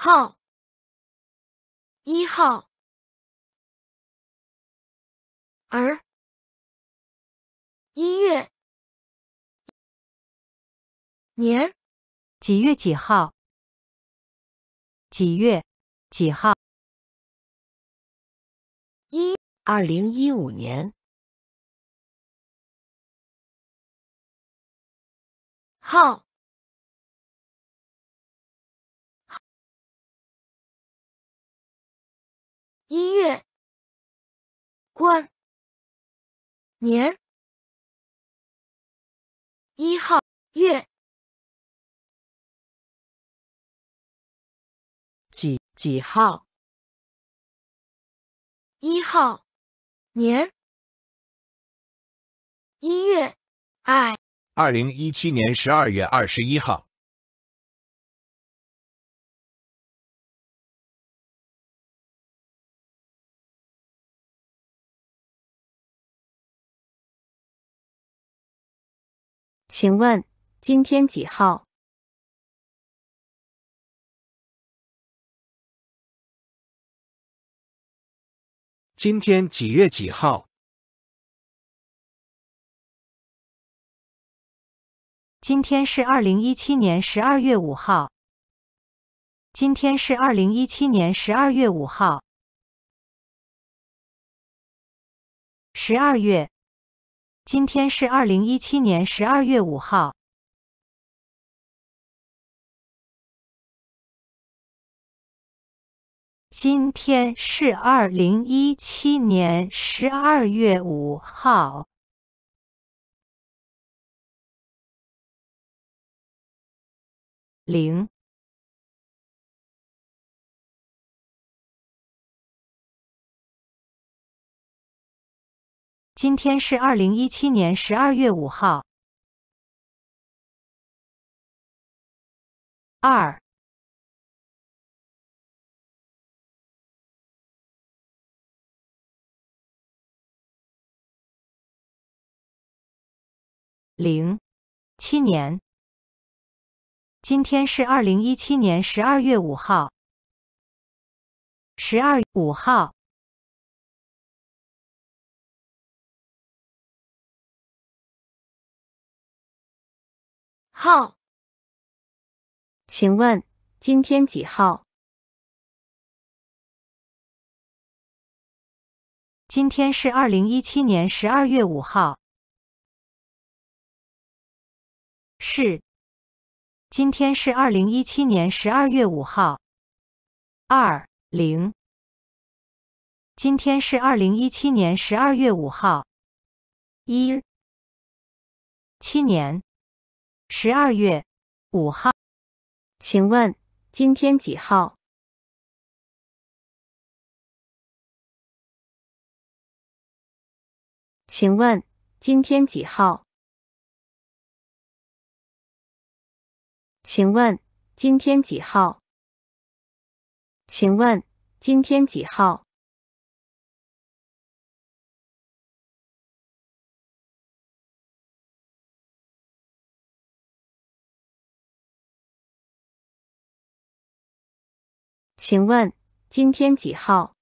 号，一号，儿，一月，年，几月几号？几月几号？一，二零一五年，号。一月，关，年，一号月，几几号？一号年，一月，哎，二零一七年十二月二十一号。请问今天几号？今天几月几号？今天是二零一七年十二月五号。今天是二零一七年十二月五号。十二月。今天是二零一七年十二月五号。今天是二零一七年十二月五号零。今天是二零一七年十二月五号。二零七年，今天是二零一七年十二月五号。十二五号。号，请问今天几号？今天是二零一七年十二月五号。是，今天是二零一七年十二月五号。二零，今天是二零一七年十二月五号。一七年。十二月五号，请问今天几号？请问今天几号？请问今天几号？请问今天几号？请问今天几号？